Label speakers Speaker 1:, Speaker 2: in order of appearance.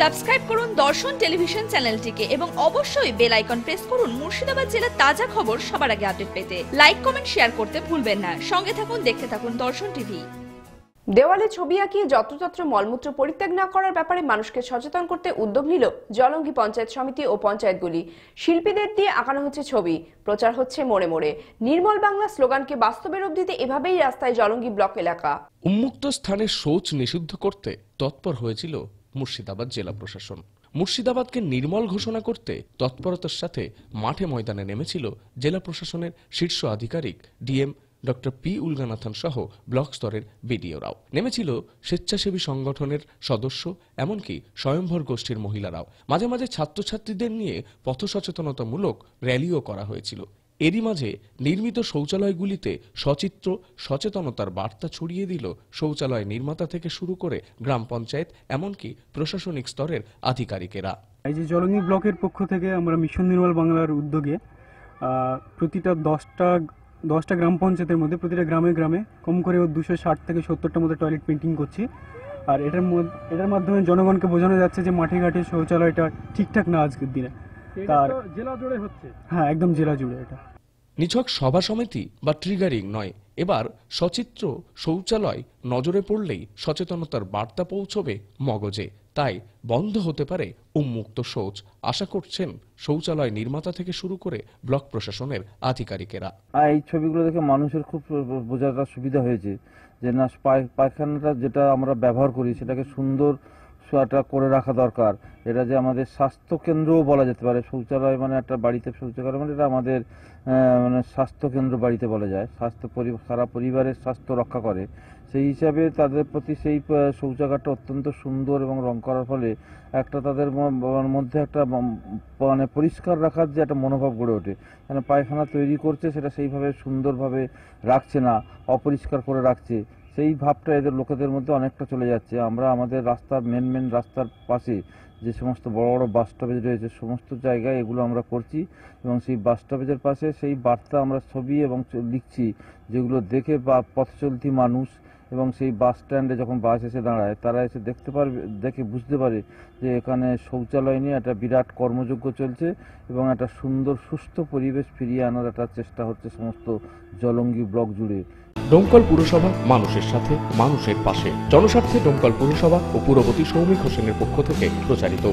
Speaker 1: subscribe করুন দর্শন television চ্যানেলটিকে এবং অবশ্যই বেল আইকন প্রেস করুন মুর্শিদাবাদ জেলার তাজা খবর সবার আগে আপডেট পেতে লাইক কমেন্ট শেয়ার করতে ভুলবেন না সঙ্গে থাকুন দেখতে থাকুন দর্শন টিভি দেওয়ালে ছবি আঁকিয়ে যত্রতত্র মলমূত্র পরিত্যাগ না করার ব্যাপারে মানুষকে সচেতন করতে উদ্যোগ নিল জলঙ্গি পঞ্চায়েত সমিতি ও পঞ্চায়েতগুলি শিল্পীদের দিয়ে আঁকানো হচ্ছে ছবি প্রচার হচ্ছে মোড়ে মোড়ে নির্মল বাংলা স্লোগানকে বাস্তবে রূপ দিতে এভাবেই রাস্তায় জলঙ্গি ব্লক এলাকা
Speaker 2: উন্মুক্ত স্থানে শৌচ নিষিদ্ধ করতে তৎপর হয়েছিল মুর্শিদাবাদ জেলা প্রশাসন মুর্শিদাবাদকে নির্মল ঘোষণা করতে তৎপরতার সাথে মাঠে ময়দানে নেমেছিল জেলা প্রশাসনের শীর্ষ আধিকারিক ডিএম ড পি উলগানাথন সহ ব্লক স্তরের বিডিওরাও নেমেছিল স্বেচ্ছাসেবী সংগঠনের সদস্য এমনকি স্বয়ংভর গোষ্ঠীর মহিলারাও মাঝে মাঝে ছাত্রছাত্রীদের নিয়ে পথ সচেতনতামূলক র্যালিও করা হয়েছিল এরই মাঝে নির্মিত শৌচালয়গুলিতে সচিত্র সচেতনতার বার্তা ছড়িয়ে দিল শৌচালয় নির্মাতা থেকে শুরু করে গ্রাম পঞ্চায়েত এমনকি প্রশাসনিক স্তরের আধিকারিকেরা
Speaker 3: এই যে জলঙ্গি ব্লকের পক্ষ থেকে আমরা মিশন নির্মল বাংলার উদ্যোগে প্রতিটা দশটা দশটা গ্রাম পঞ্চায়েতের মধ্যে প্রতিটা গ্রামে গ্রামে কম করে দুশো ষাট থেকে সত্তরটার মধ্যে টয়লেট পেন্টিং করছি আর এটার এটার মাধ্যমে জনগণকে বোঝানো যাচ্ছে যে মাঠে ঘাটে শৌচালয়টা ঠিকঠাক না আজকের দিনে তার জেলা জুড়ে হচ্ছে হ্যাঁ একদম জেলা জুড়ে এটা
Speaker 2: নিছক সভা সমিতি বা ট্রিগারিং নয় এবার সচিত্র শৌচালয় নজরে পড়লেই সচেতনতার বার্তা পৌঁছবে মগজে তাই বন্ধ হতে পারে উন্মুক্ত শৌচ আশা করছেন শৌচালয় নির্মাতা থেকে শুরু করে ব্লক প্রশাসনের আধিকারিকেরা
Speaker 4: এই ছবিগুলো দেখে মানুষের খুব বোঝাটা সুবিধা হয়েছে যে না পায়খানাটা যেটা আমরা ব্যবহার করি সেটাকে সুন্দর শোয়াটা করে রাখা দরকার এটা যে আমাদের স্বাস্থ্যকেন্দ্রও বলা যেতে পারে শৌচালয় মানে একটা বাড়িতে শৌচাগার মানে এটা আমাদের মানে স্বাস্থ্যকেন্দ্র বাড়িতে বলা যায় স্বাস্থ্য সারা পরিবারের স্বাস্থ্য রক্ষা করে সেই হিসাবে তাদের প্রতি সেই শৌচাগারটা অত্যন্ত সুন্দর এবং রং করার ফলে একটা তাদের মধ্যে একটা মানে পরিষ্কার রাখার যে একটা মনোভাব গড়ে ওঠে মানে পায়খানা তৈরি করছে সেটা সেইভাবে সুন্দরভাবে রাখছে না অপরিষ্কার করে রাখছে সেই ভাবটা এদের লোকেদের মধ্যে অনেকটা চলে যাচ্ছে আমরা আমাদের রাস্তার মেন মেন রাস্তার পাশে যে সমস্ত বড় বড় বাস স্টপেজ রয়েছে সমস্ত জায়গায় এগুলো আমরা করছি এবং সেই বাস স্টপেজের পাশে সেই বার্তা আমরা ছবি এবং লিখছি যেগুলো দেখে বা পথচলতি মানুষ এবং সেই বাস স্ট্যান্ডে যখন বাস এসে দাঁড়ায় তারা এসে দেখতে পারবে দেখে বুঝতে পারে যে এখানে শৌচালয় নিয়ে একটা বিরাট কর্মযজ্ঞ চলছে এবং একটা সুন্দর সুস্থ পরিবেশ ফিরিয়ে আনার একটা চেষ্টা হচ্ছে সমস্ত জলঙ্গি ব্লক জুড়ে ডোমকল পুরসভা মানুষের সাথে মানুষের পাশে জনস্বার্থে ডোমকল পুরসভা ও পুরবতী সৌমিক হোসেনের পক্ষ থেকে প্রচারিত